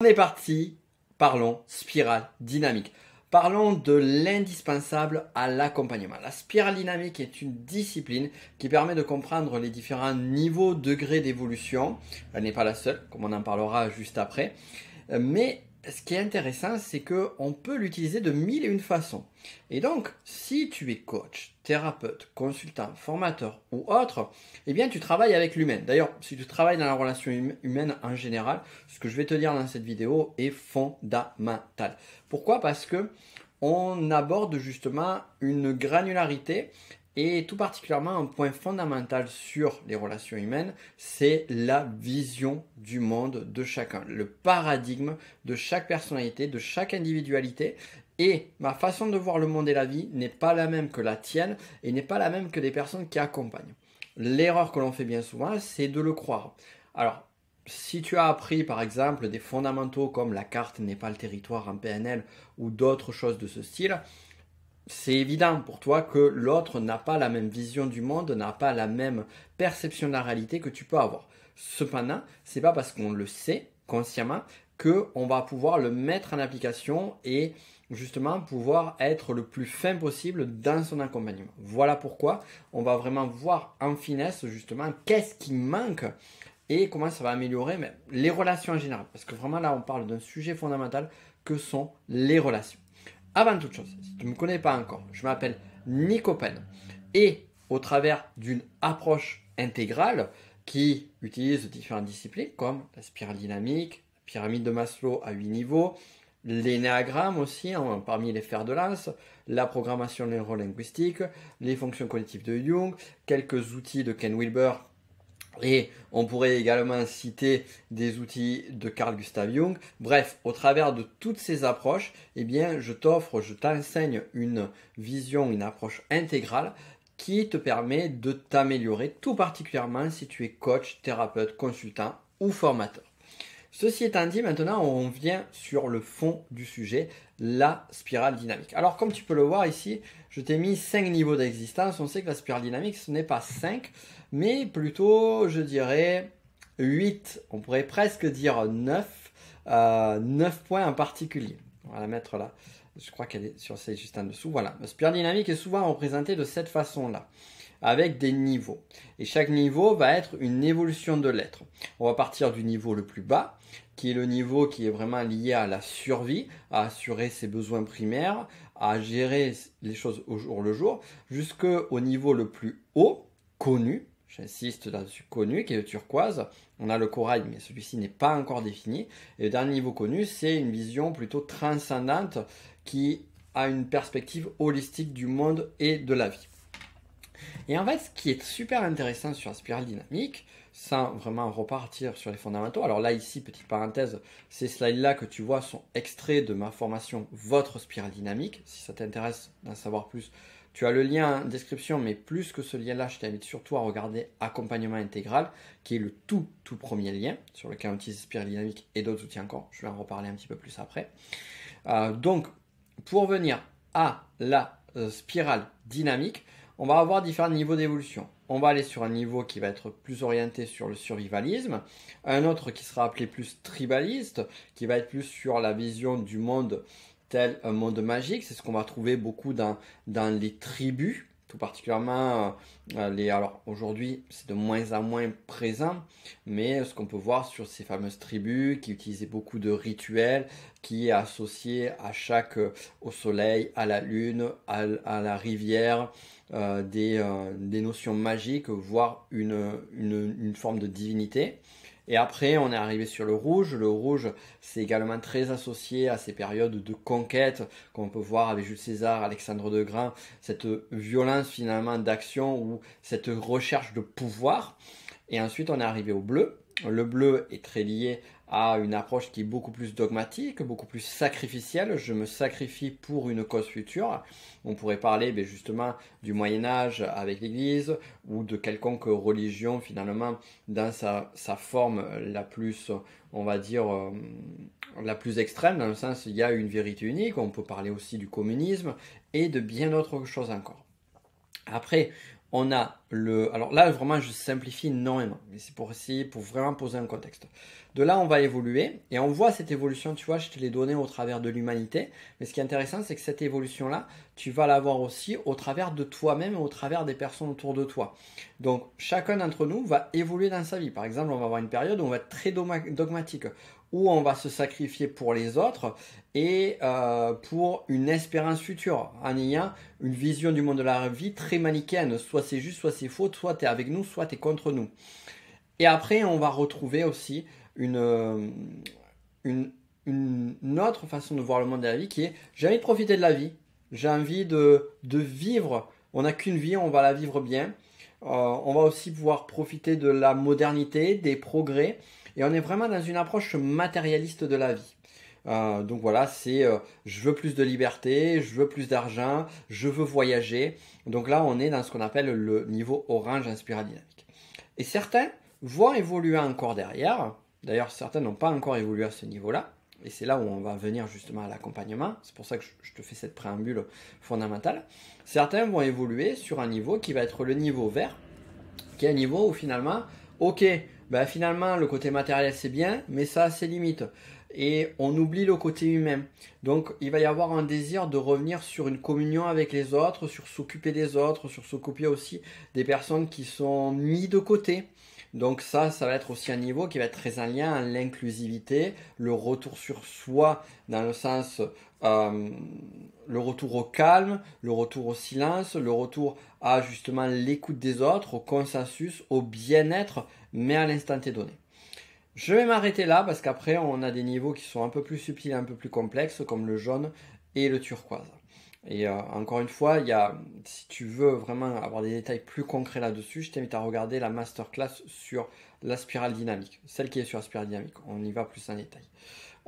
On est parti, parlons spirale dynamique. Parlons de l'indispensable à l'accompagnement. La spirale dynamique est une discipline qui permet de comprendre les différents niveaux, degrés d'évolution. Elle n'est pas la seule, comme on en parlera juste après. Euh, mais ce qui est intéressant, c'est qu'on on peut l'utiliser de mille et une façons. Et donc, si tu es coach, thérapeute, consultant, formateur ou autre, eh bien, tu travailles avec l'humain. D'ailleurs, si tu travailles dans la relation hum-, humaine en général, ce que je vais te dire dans cette vidéo est fondamental. Pourquoi Parce que on aborde justement une granularité et tout particulièrement, un point fondamental sur les relations humaines, c'est la vision du monde de chacun, le paradigme de chaque personnalité, de chaque individualité. Et ma façon de voir le monde et la vie n'est pas la même que la tienne et n'est pas la même que des personnes qui accompagnent. L'erreur que l'on fait bien souvent, c'est de le croire. Alors, si tu as appris par exemple des fondamentaux comme la carte n'est pas le territoire en PNL ou d'autres choses de ce style, c'est évident pour toi que l'autre n'a pas la même vision du monde, n'a pas la même perception de la réalité que tu peux avoir. Cependant, c'est pas parce qu'on le sait consciemment que va pouvoir le mettre en application et justement pouvoir être le plus fin possible dans son accompagnement. Voilà pourquoi on va vraiment voir en finesse justement qu'est-ce qui manque et comment ça va améliorer les relations en général. Parce que vraiment là, on parle d'un sujet fondamental que sont les relations. Avant toute chose, si tu ne me connais pas encore, je m'appelle Pen et au travers d'une approche intégrale qui utilise différentes disciplines comme la spirale dynamique, la pyramide de Maslow à 8 niveaux, l'énéagramme aussi hein, parmi les fers de lance, la programmation neurolinguistique, les fonctions cognitives de Jung, quelques outils de Ken Wilber et on pourrait également citer des outils de Carl Gustav Jung. Bref, au travers de toutes ces approches, eh bien, je t'offre, je t'enseigne une vision, une approche intégrale qui te permet de t'améliorer, tout particulièrement si tu es coach, thérapeute, consultant ou formateur. Ceci étant dit, maintenant on vient sur le fond du sujet, la spirale dynamique. Alors comme tu peux le voir ici, je t'ai mis 5 niveaux d'existence. On sait que la spirale dynamique, ce n'est pas 5, mais plutôt, je dirais, 8, on pourrait presque dire 9, 9 euh, points en particulier. On va la mettre là. Je crois qu'elle est sur celle juste en dessous. Voilà. Le spire dynamique est souvent représenté de cette façon-là, avec des niveaux. Et chaque niveau va être une évolution de l'être. On va partir du niveau le plus bas, qui est le niveau qui est vraiment lié à la survie, à assurer ses besoins primaires, à gérer les choses au jour le jour, jusqu'au niveau le plus haut, connu, J'insiste là-dessus connu, qui est le turquoise. On a le corail, mais celui-ci n'est pas encore défini. Et le dernier niveau connu, c'est une vision plutôt transcendante qui a une perspective holistique du monde et de la vie. Et en fait, ce qui est super intéressant sur la spirale dynamique, sans vraiment repartir sur les fondamentaux, alors là ici, petite parenthèse, ces slides-là que tu vois sont extraits de ma formation Votre spirale dynamique. Si ça t'intéresse d'en savoir plus, tu as le lien en description, mais plus que ce lien-là, je t'invite surtout à regarder Accompagnement intégral, qui est le tout, tout premier lien sur lequel on utilise Spiral Dynamique et d'autres outils encore. Je vais en reparler un petit peu plus après. Euh, donc, pour venir à la euh, spirale dynamique, on va avoir différents niveaux d'évolution. On va aller sur un niveau qui va être plus orienté sur le survivalisme, un autre qui sera appelé plus tribaliste, qui va être plus sur la vision du monde tel un monde magique. C'est ce qu'on va trouver beaucoup dans, les tribus, tout particulièrement euh, euh, Alors aujourd'hui, c'est de moins en moins présent, mais ce qu'on peut voir sur ces fameuses tribus qui utilisaient beaucoup de rituels, qui est associé à chaque euh, au soleil, à la lune, à, la rivière, des, notions magiques, voire une forme de divinité. Et après, on est arrivé sur le rouge. Le rouge, c'est également très associé à ces périodes de conquête qu'on peut voir avec Jules César, Alexandre de Grand, cette violence finalement d'action ou cette recherche de pouvoir. Et ensuite, on est arrivé au bleu. Le bleu est très lié à une approche qui est beaucoup plus dogmatique, beaucoup plus sacrificielle. Je me sacrifie pour une cause future. On pourrait parler ben, justement du Moyen Âge avec l'Église ou de quelconque religion finalement dans sa, forme la plus, on va dire, euh, la plus extrême, dans le sens il y a une vérité unique. On peut parler aussi du communisme et de bien d'autres choses encore. Après, on a le. Alors là, vraiment, je simplifie énormément, mais c'est pour essayer pour vraiment poser un contexte. De là, on va évoluer et on voit cette évolution. Tu vois, je te l'ai donnée au travers de l'humanité, mais ce qui est intéressant, c'est que cette évolution-là, tu vas l'avoir aussi au travers de toi-même et au travers des personnes autour de toi. Donc, chacun d'entre nous va évoluer dans sa vie. Par exemple, on va avoir une période où on va être très dogmatique, où on va se sacrifier pour les autres et euh, pour une espérance future, en ayant une vision du monde de la vie très manichéenne. Soit c'est juste, soit c'est faux, soit tu es avec nous, soit tu es contre nous. Et après, on va retrouver aussi euh, une, une, autre façon de voir le monde de la vie qui est j'ai envie de profiter de la vie, j'ai envie de, vivre. On n'a qu'une vie, on va la vivre bien. Euh, on va aussi pouvoir profiter de la modernité, des progrès. Et on est vraiment dans une approche matérialiste de la vie. Euh, donc voilà, c'est euh, je veux plus de liberté, je veux plus d'argent, je veux voyager. Donc là, on est dans ce qu'on appelle le niveau orange inspiré dynamique. Et certains vont évoluer encore derrière. D'ailleurs, certains n'ont pas encore évolué à ce niveau-là. Et c'est là où on va venir justement à l'accompagnement. C'est pour ça que je te fais cette préambule fondamentale. Certains vont évoluer sur un niveau qui va être le niveau vert, qui est un niveau où finalement, ok, ben finalement, le côté matériel, c'est bien, mais ça a ses limites. Et on oublie le côté humain. Donc, il va y avoir un désir de revenir sur une communion avec les autres, sur s'occuper des autres, sur s'occuper aussi des personnes qui sont mises de côté. Donc ça, ça va être aussi un niveau qui va être très en lien à l'inclusivité, le retour sur soi dans le sens euh, le retour au calme, le retour au silence, le retour à justement l'écoute des autres, au consensus, au bien-être, mais à l'instant T donné. Je vais m'arrêter là parce qu'après on a des niveaux qui sont un peu plus subtils, un peu plus complexes comme le jaune et le turquoise. Et euh, encore une fois, si tu veux vraiment avoir des détails plus concrets là-dessus, je t'invite à regarder la masterclass sur la spirale dynamique, celle qui est sur la spirale dynamique. On y va plus en détail.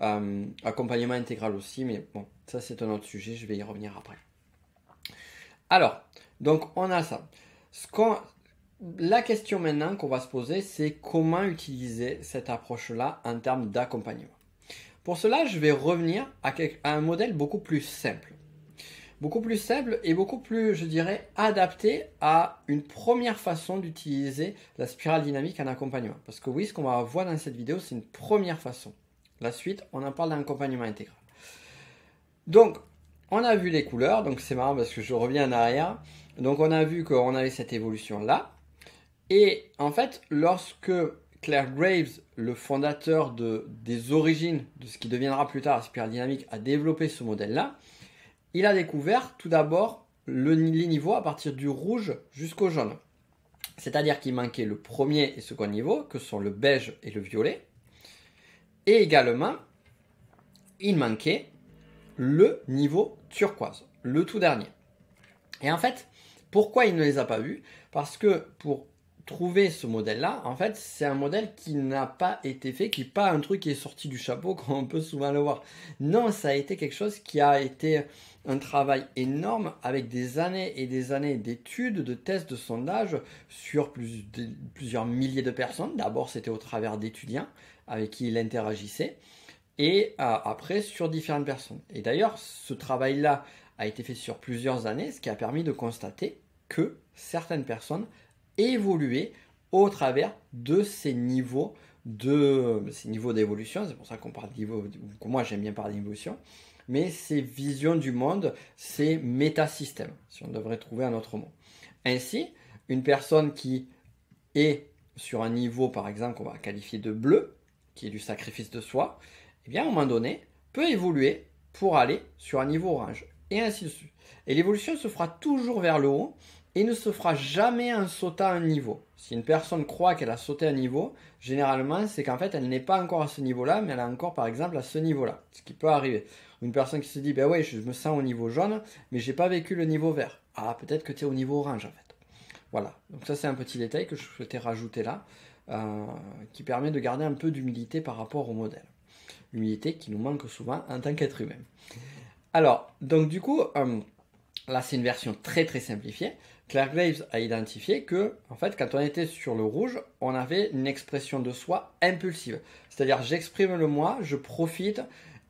Euh, accompagnement intégral aussi, mais bon, ça c'est un autre sujet, je vais y revenir après. Alors, donc on a ça. la question maintenant qu'on va se poser, c'est comment utiliser cette approche-là en termes d'accompagnement. Pour cela, je vais revenir à un modèle beaucoup plus simple beaucoup plus simple et beaucoup plus, je dirais, adapté à une première façon d'utiliser la spirale dynamique en accompagnement. Parce que oui, ce qu'on va voir dans cette vidéo, c'est une première façon. La suite, on en parle d'un accompagnement intégral. Donc, on a vu les couleurs, donc c'est marrant parce que je reviens en arrière. Donc, on a vu qu'on avait cette évolution-là. Et en fait, lorsque Claire Graves, le fondateur des origines de ce qui deviendra plus tard la spirale dynamique, a développé ce modèle-là, il a découvert tout d'abord le, les niveaux à partir du rouge jusqu'au jaune. C'est-à-dire qu'il manquait le premier et second niveau, que sont le beige et le violet. Et également, il manquait le niveau turquoise, le tout dernier. Et en fait, pourquoi il ne les a pas vus Parce que pour trouver ce modèle-là, en fait, c'est un modèle qui n'a pas été fait, qui n'est pas un truc qui est sorti du chapeau, comme on peut souvent le voir. Non, ça a été quelque chose qui a été un travail énorme avec des années et des années d'études, de tests, de sondages sur plusieurs milliers de personnes. D'abord, c'était au travers d'étudiants avec qui il interagissait et euh, après sur différentes personnes. Et d'ailleurs, ce travail-là a été fait sur plusieurs années, ce qui a permis de constater que certaines personnes évoluaient au travers de ces niveaux de ces niveaux d'évolution. C'est pour ça qu'on parle Moi, j'aime bien parler d'évolution mais ses visions du monde, c'est métasystèmes, si on devrait trouver un autre mot. Ainsi, une personne qui est sur un niveau, par exemple, qu'on va qualifier de bleu, qui est du sacrifice de soi, eh bien, à un moment donné, peut évoluer pour aller sur un niveau orange, et ainsi de suite. Et l'évolution se fera toujours vers le haut et ne se fera jamais en sautant un niveau. Si une personne croit qu'elle a sauté un niveau, généralement, c'est qu'en fait, elle n'est pas encore à ce niveau-là, mais elle est encore, par exemple, à ce niveau-là, ce qui peut arriver une personne qui se dit, ben ouais, je me sens au niveau jaune, mais j'ai pas vécu le niveau vert. Ah, peut-être que tu es au niveau orange en fait. Voilà, donc ça c'est un petit détail que je souhaitais rajouter là, euh, qui permet de garder un peu d'humilité par rapport au modèle. Humilité qui nous manque souvent en tant qu'être humain. Alors, donc du coup, euh, là c'est une version très très simplifiée. Claire Graves a identifié que, en fait, quand on était sur le rouge, on avait une expression de soi impulsive. C'est-à-dire, j'exprime le moi, je profite,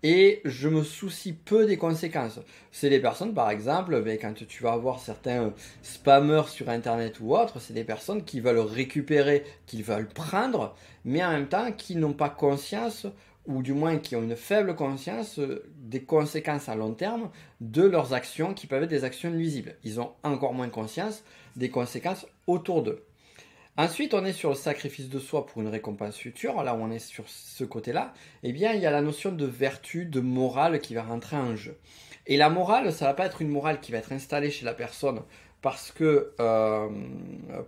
et je me soucie peu des conséquences. C'est des personnes, par exemple, ben, quand tu vas avoir certains euh, spammers sur Internet ou autres, c'est des personnes qui veulent récupérer, qui veulent prendre, mais en même temps qui n'ont pas conscience, ou du moins qui ont une faible conscience euh, des conséquences à long terme de leurs actions qui peuvent être des actions nuisibles. Ils ont encore moins conscience des conséquences autour d'eux. Ensuite, on est sur le sacrifice de soi pour une récompense future. Là où on est sur ce côté-là, eh bien, il y a la notion de vertu, de morale qui va rentrer en jeu. Et la morale, ça va pas être une morale qui va être installée chez la personne parce que euh,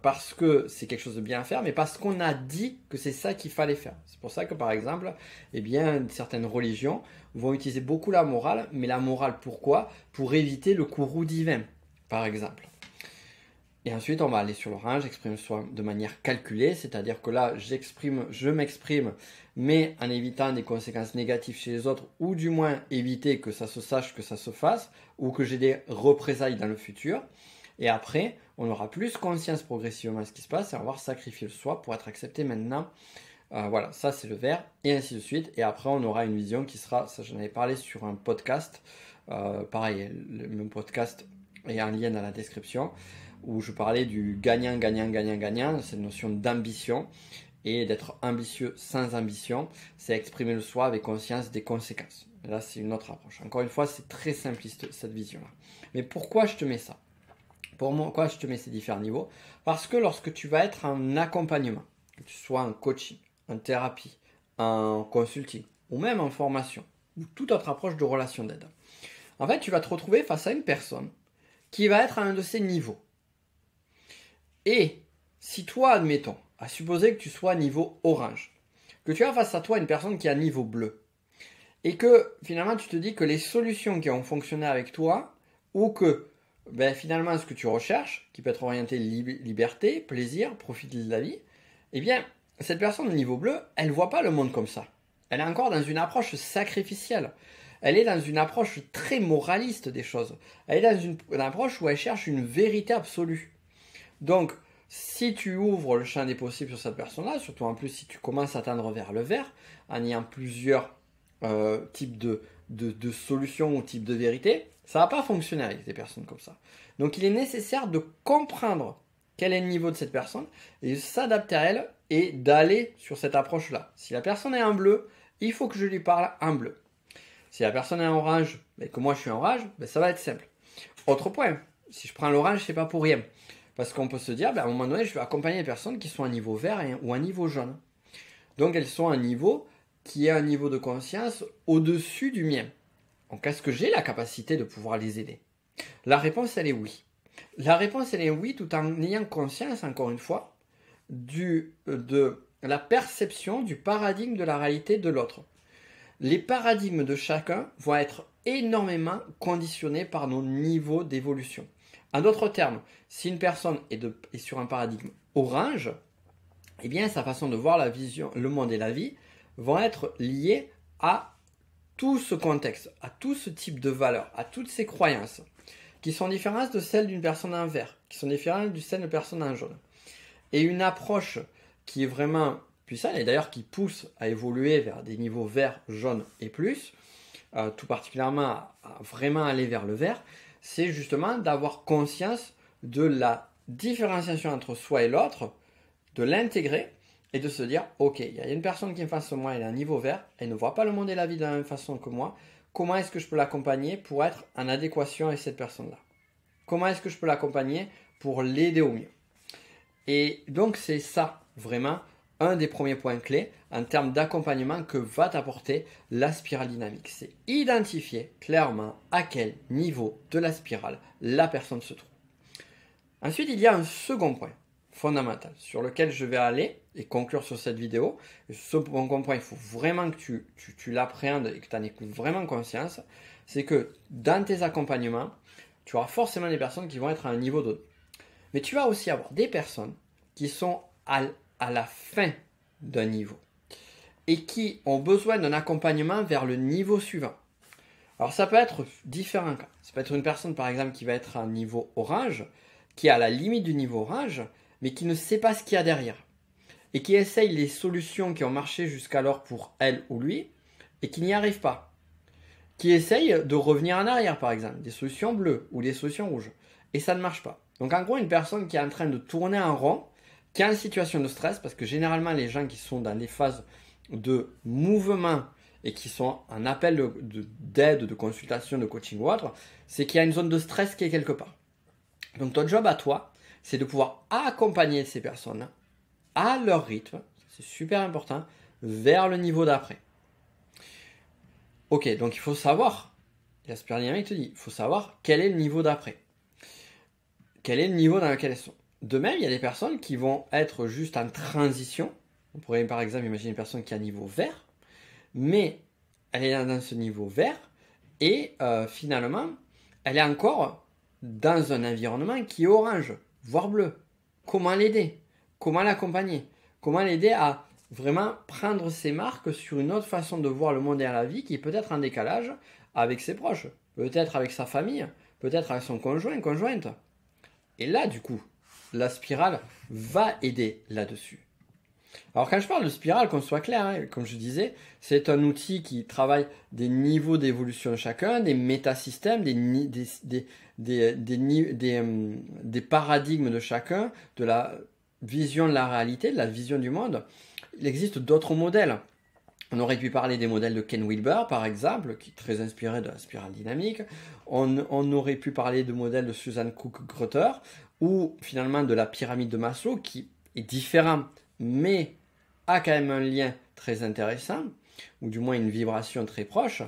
parce que c'est quelque chose de bien à faire, mais parce qu'on a dit que c'est ça qu'il fallait faire. C'est pour ça que par exemple, eh bien, certaines religions vont utiliser beaucoup la morale, mais la morale pourquoi Pour éviter le courroux divin, par exemple. Et ensuite, on va aller sur le soi de manière calculée, c'est-à-dire que là, j'exprime, je m'exprime, mais en évitant des conséquences négatives chez les autres, ou du moins éviter que ça se sache, que ça se fasse, ou que j'ai des représailles dans le futur. Et après, on aura plus conscience progressivement de ce qui se passe et on va sacrifier le soi pour être accepté maintenant. Euh, voilà, ça c'est le vert, et ainsi de suite. Et après, on aura une vision qui sera, ça j'en avais parlé sur un podcast, euh, pareil, le même podcast est en lien dans la description où je parlais du gagnant, gagnant, gagnant, gagnant, cette notion d'ambition et d'être ambitieux sans ambition, c'est exprimer le soi avec conscience des conséquences. là, c'est une autre approche. Encore une fois, c'est très simpliste cette vision-là. Mais pourquoi je te mets ça Pourquoi je te mets ces différents niveaux Parce que lorsque tu vas être en accompagnement, que tu sois en coaching, en thérapie, en consulting, ou même en formation, ou toute autre approche de relation d'aide, en fait, tu vas te retrouver face à une personne qui va être à un de ces niveaux. Et si toi, admettons, à supposer que tu sois niveau orange, que tu as face à toi une personne qui a niveau bleu, et que finalement tu te dis que les solutions qui ont fonctionné avec toi, ou que ben, finalement ce que tu recherches, qui peut être orienté liberté, plaisir, profiter de la vie, eh bien cette personne de niveau bleu, elle ne voit pas le monde comme ça. Elle est encore dans une approche sacrificielle. Elle est dans une approche très moraliste des choses. Elle est dans une approche où elle cherche une vérité absolue. Donc, si tu ouvres le champ des possibles sur cette personne-là, surtout en plus si tu commences à tendre vers le vert, en ayant plusieurs euh, types de, solutions ou types de vérités, ça va pas fonctionner avec des personnes comme ça. Donc, il est nécessaire de comprendre quel est le niveau de cette personne et s'adapter à elle et d'aller sur cette approche-là. Si la personne est en bleu, il faut que je lui parle en bleu. Si la personne est en orange, et ben, que moi je suis en orange, ben, ça va être simple. Autre point, si je prends l'orange, n'est pas pour rien. Parce qu'on peut se dire, ben, à un moment donné, je vais accompagner des personnes qui sont à un niveau vert ou à un niveau jaune. Donc elles sont à un niveau qui est un niveau de conscience au-dessus du mien. Donc est-ce que j'ai la capacité de pouvoir les aider La réponse, elle est oui. La réponse, elle est oui, tout en ayant conscience, encore une fois, euh, de la perception du paradigme de la réalité de l'autre. Les paradigmes de chacun vont être énormément conditionnés par nos niveaux d'évolution. En d'autres termes, si une personne est, sur un paradigme orange, eh bien sa façon de voir la vision, le monde et la vie vont être liées à tout ce contexte, à tout ce type de valeurs, à toutes ces croyances qui sont différentes de celles d'une personne en vert, qui sont différentes de celles d'une personne en jaune. Et une approche qui est vraiment puissante et d'ailleurs qui pousse à évoluer vers des niveaux vert, jaune et plus, euh, tout particulièrement à vraiment aller vers le vert, c'est justement d'avoir conscience de la différenciation entre soi et l'autre, de l'intégrer et de se dire, ok, il y a une personne qui est face à moi, elle a un niveau vert, elle ne voit pas le monde et la vie de la même façon que moi, comment est-ce que je peux l'accompagner pour être en adéquation avec cette personne-là Comment est-ce que je peux l'accompagner pour l'aider au mieux Et donc c'est ça, vraiment, un des premiers points clés en termes d'accompagnement que va t'apporter la spirale dynamique. C'est identifier clairement à quel niveau de la spirale la personne se trouve. Ensuite, il y a un second point fondamental sur lequel je vais aller et conclure sur cette vidéo. Ce bon point, il faut vraiment que tu, l'appréhendes et que tu en aies vraiment conscience. C'est que dans tes accompagnements, tu auras forcément des personnes qui vont être à un niveau donné. Mais tu vas aussi avoir des personnes qui sont à la fin d'un niveau et qui ont besoin d'un accompagnement vers le niveau suivant. Alors ça peut être différent. Ça peut être une personne par exemple qui va être à un niveau orange, qui est à la limite du niveau orange, mais qui ne sait pas ce qu'il y a derrière. Et qui essaye les solutions qui ont marché jusqu'alors pour elle ou lui, et qui n'y arrive pas. Qui essaye de revenir en arrière par exemple, des solutions bleues ou des solutions rouges. Et ça ne marche pas. Donc en gros, une personne qui est en train de tourner en rond, a une situation de stress, parce que généralement les gens qui sont dans les phases de mouvement et qui sont en appel d'aide, de, consultation, de coaching ou autre, c'est qu'il y a une zone de stress qui est quelque part. Donc ton job à toi, c'est de pouvoir accompagner ces personnes à leur rythme, c'est super important, vers le niveau d'après. Ok, donc il faut savoir, Jasper il te dit, il faut savoir quel est le niveau d'après. Quel est le niveau dans lequel elles sont. De même, il y a des personnes qui vont être juste en transition. On pourrait par exemple imaginer une personne qui a un niveau vert, mais elle est dans ce niveau vert et euh, finalement, elle est encore dans un environnement qui est orange, voire bleu. Comment l'aider Comment l'accompagner Comment l'aider à vraiment prendre ses marques sur une autre façon de voir le monde et la vie qui est peut-être en décalage avec ses proches, peut-être avec sa famille, peut-être avec son conjoint, conjointe. Et là, du coup, la spirale va aider là-dessus. Alors quand je parle de spirale, qu'on soit clair, hein, comme je disais, c'est un outil qui travaille des niveaux d'évolution de chacun, des métasystèmes, des, euh, des, paradigmes de chacun, de la vision de la réalité, de la vision du monde. Il existe d'autres modèles. On aurait pu parler des modèles de Ken Wilber, par exemple, qui est très inspiré de la spirale dynamique. On, aurait pu parler de modèles de Suzanne Cook-Grutter ou finalement de la pyramide de Maslow qui est différent mais a quand même un lien très intéressant ou du moins une vibration très proche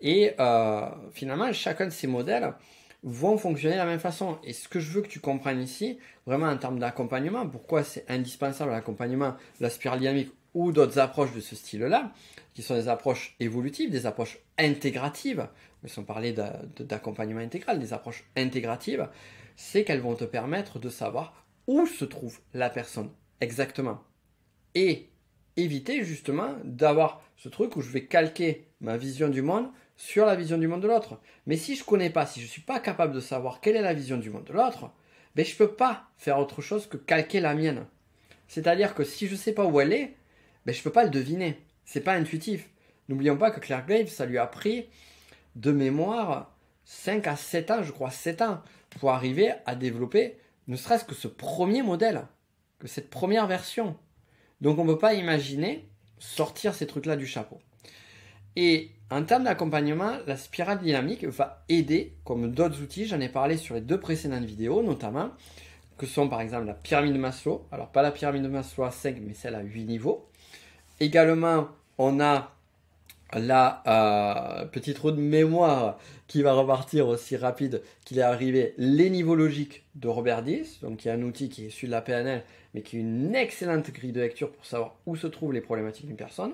et euh, finalement chacun de ces modèles vont fonctionner de la même façon et ce que je veux que tu comprennes ici vraiment en termes d'accompagnement pourquoi c'est indispensable l'accompagnement la spirale dynamique ou d'autres approches de ce style-là, qui sont des approches évolutives, des approches intégratives. mais sont parlé d'accompagnement intégral, des approches intégratives c'est qu'elles vont te permettre de savoir où se trouve la personne exactement. Et éviter justement d'avoir ce truc où je vais calquer ma vision du monde sur la vision du monde de l'autre. Mais si je ne connais pas, si je ne suis pas capable de savoir quelle est la vision du monde de l'autre, ben je peux pas faire autre chose que calquer la mienne. C'est-à-dire que si je ne sais pas où elle est, ben je peux pas le deviner. C'est pas intuitif. N'oublions pas que Claire Graves, ça lui a pris de mémoire 5 à 7 ans, je crois 7 ans, pour arriver à développer ne serait-ce que ce premier modèle, que cette première version. Donc on ne peut pas imaginer sortir ces trucs-là du chapeau. Et en termes d'accompagnement, la spirale dynamique va aider, comme d'autres outils, j'en ai parlé sur les deux précédentes vidéos notamment, que sont par exemple la pyramide de Maslow, alors pas la pyramide de Maslow à 5, mais celle à 8 niveaux. Également, on a la euh, petite roue de mémoire qui va repartir aussi rapide qu'il est arrivé, les niveaux logiques de Robert 10, donc qui est un outil qui est issu de la PNL, mais qui est une excellente grille de lecture pour savoir où se trouvent les problématiques d'une personne.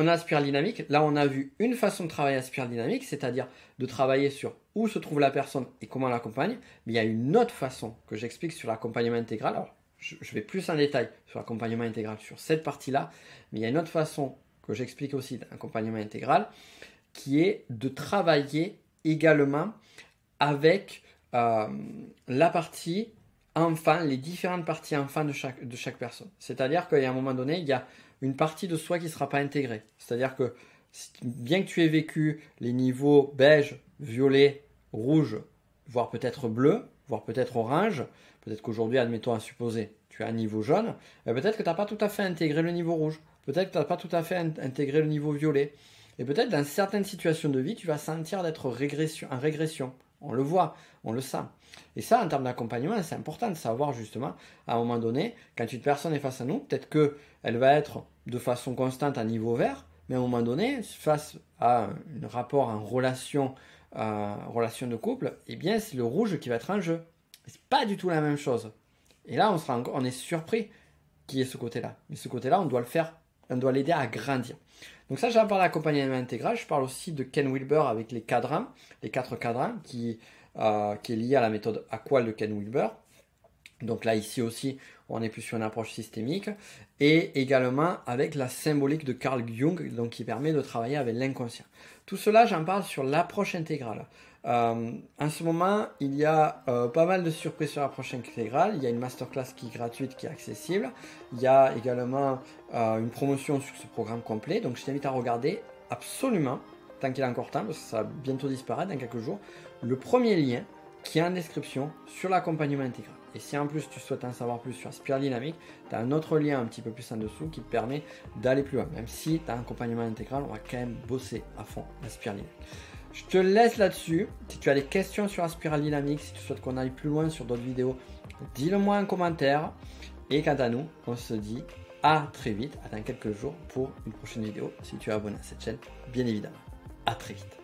On a Spiral Dynamique, là on a vu une façon de travailler à Dynamique, c'est-à-dire de travailler sur où se trouve la personne et comment l'accompagne, mais il y a une autre façon que j'explique sur l'accompagnement intégral. Alors, je vais plus en détail sur l'accompagnement intégral sur cette partie-là, mais il y a une autre façon que j'explique aussi dans accompagnement intégral, qui est de travailler également avec euh, la partie enfant, les différentes parties enfant de chaque, de chaque personne. C'est-à-dire qu'à un moment donné, il y a une partie de soi qui ne sera pas intégrée. C'est-à-dire que bien que tu aies vécu les niveaux beige, violet, rouge, voire peut-être bleu, voire peut-être orange, peut-être qu'aujourd'hui, admettons à supposer, tu as un niveau jaune, eh ben, peut-être que tu n'as pas tout à fait intégré le niveau rouge. Peut-être que tu n'as pas tout à fait intégré le niveau violet. Et peut-être dans certaines situations de vie, tu vas sentir d'être régression, en régression. On le voit, on le sent. Et ça, en termes d'accompagnement, c'est important de savoir justement, à un moment donné, quand une personne est face à nous, peut-être qu'elle va être de façon constante à niveau vert, mais à un moment donné, face à un rapport en relation, euh, relation de couple, eh bien, c'est le rouge qui va être en jeu. Ce n'est pas du tout la même chose. Et là, on, sera on est surpris qu'il y ait ce côté-là. Mais ce côté-là, on doit le faire on doit l'aider à grandir. Donc ça, j'en parle d'accompagnement intégral. Je parle aussi de Ken Wilber avec les cadrans, les quatre cadrans, qui, euh, qui est lié à la méthode Aqual de Ken Wilber. Donc là, ici aussi, on est plus sur une approche systémique. Et également avec la symbolique de Carl Jung, donc qui permet de travailler avec l'inconscient. Tout cela, j'en parle sur l'approche intégrale. Euh, en ce moment, il y a euh, pas mal de surprises sur la prochaine intégrale. Il y a une masterclass qui est gratuite, qui est accessible. Il y a également euh, une promotion sur ce programme complet. Donc je t'invite à regarder absolument, tant qu'il est encore temps, parce que ça va bientôt disparaître dans quelques jours, le premier lien qui est en description sur l'accompagnement intégral. Et si en plus tu souhaites en savoir plus sur Aspire dynamique, tu as un autre lien un petit peu plus en dessous qui te permet d'aller plus loin. Même si tu as un accompagnement intégral, on va quand même bosser à fond la spirale dynamique. Je te laisse là-dessus. Si tu as des questions sur la spirale dynamique, si tu souhaites qu'on aille plus loin sur d'autres vidéos, dis-le moi en commentaire. Et quant à nous, on se dit à très vite, à dans quelques jours pour une prochaine vidéo si tu es abonné à cette chaîne, bien évidemment. À très vite.